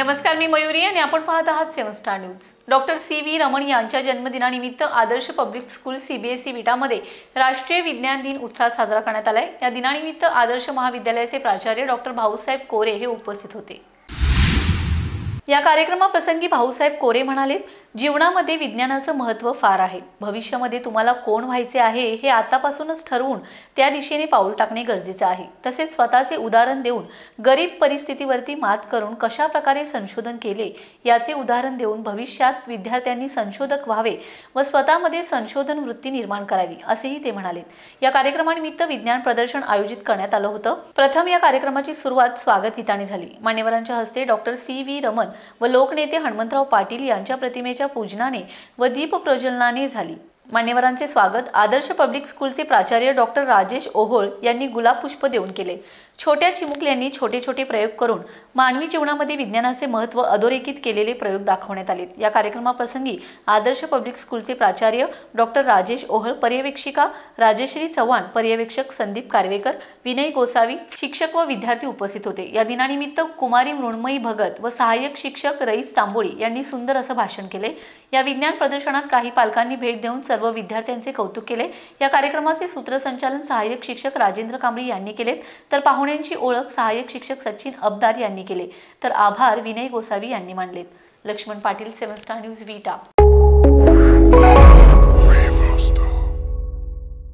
नमस्कार मी मयुरी आणि आपण पाहत आहात seven star news doctor C V Raman यांच्या जन्मदिनानिमित्त आदर्श पब्लिक स्कूल सीबीएसई विटामध्ये राष्ट्रीय विज्ञान दिन उत्साहात साजरा करण्यात आहे या दिनानिमित्त आदर्श महाविद्यालयाचे प्राचार्य डॉक्टर भाऊसाहेब कोरे हे उपस्थित होते या कार्यक्रमाप्रसंगी भाऊसाहेब कोरे म्हणाले जीवनामध्ये विज्ञानाचं महत्त्व फार आहे भविष्यामध्ये तुम्हाला कोण व्हायचे आहे हे आतापासूनच ठरवून त्या दिशेने पाऊल टाकणे गरजेचं आहे तसेच स्वतःचे उदाहरण देऊन गरीब परिस्थितीवरती मात करून कशा प्रकारे संशोधन केले याचे उदाहरण देऊन भविष्यात विद्यार्थ्यांनी संशोधक व्हावे व स्वतःमध्ये संशोधन वृत्ती निर्माण करावी असेही ते म्हणाले या कार्यक्रमानिमित्त विज्ञान प्रदर्शन आयोजित करण्यात आलं होतं प्रथम या कार्यक्रमाची सुरुवात स्वागत गीताने झाली मान्यवरांच्या हस्ते डॉक्टर सी व्ही रमन व लोकनेते हनुमंतराव पाटील यांच्या प्रतिमेच्या पूजनाने व दीपप्रज्वलनाने झाली मान्यवरांचे स्वागत आदर्श पब्लिक स्कूलचे प्राचार्य डॉक्टर राजेश ओहोळ यांनी गुलाब पुष्प देऊन केले छोट्या चिमुकल्यांनी यांनी छोटे छोटे प्रयोग करून मानवी जीवनामध्ये विज्ञानाचे महत्त्व अधोरेखित केलेले प्रयोग दाखवण्यात आले या कार्यक्रमाप्रसंगी आदर्श पब्लिक स्कूलचे प्राचार्य डॉक्टर राजेश ओहळ पर्यवेक्षिका राजेश्री चव्हाण पर्यवेक्षक संदीप कार्वेकर विनय गोसावी शिक्षक व विद्यार्थी उपस्थित होते या दिनानिमित्त कुमारी मृण्मयी भगत व सहाय्यक शिक्षक रईस तांबोळी यांनी सुंदर असं भाषण केले या विज्ञान प्रदर्शनात काही पालकांनी भेट देऊन सर्व विद्यार्थ्यांचे कौतुक केले या कार्यक्रमाचे सूत्रसंचालन सहाय्यक शिक्षक राजेंद्र कांबळे यांनी केलेत तर पाहुण्यांची ओळख सहाय्यक शिक्षक सचिन अब्दार यांनी केले तर आभार विनय गोसावी यांनी मानलेत Laxman Patil seven star news विटा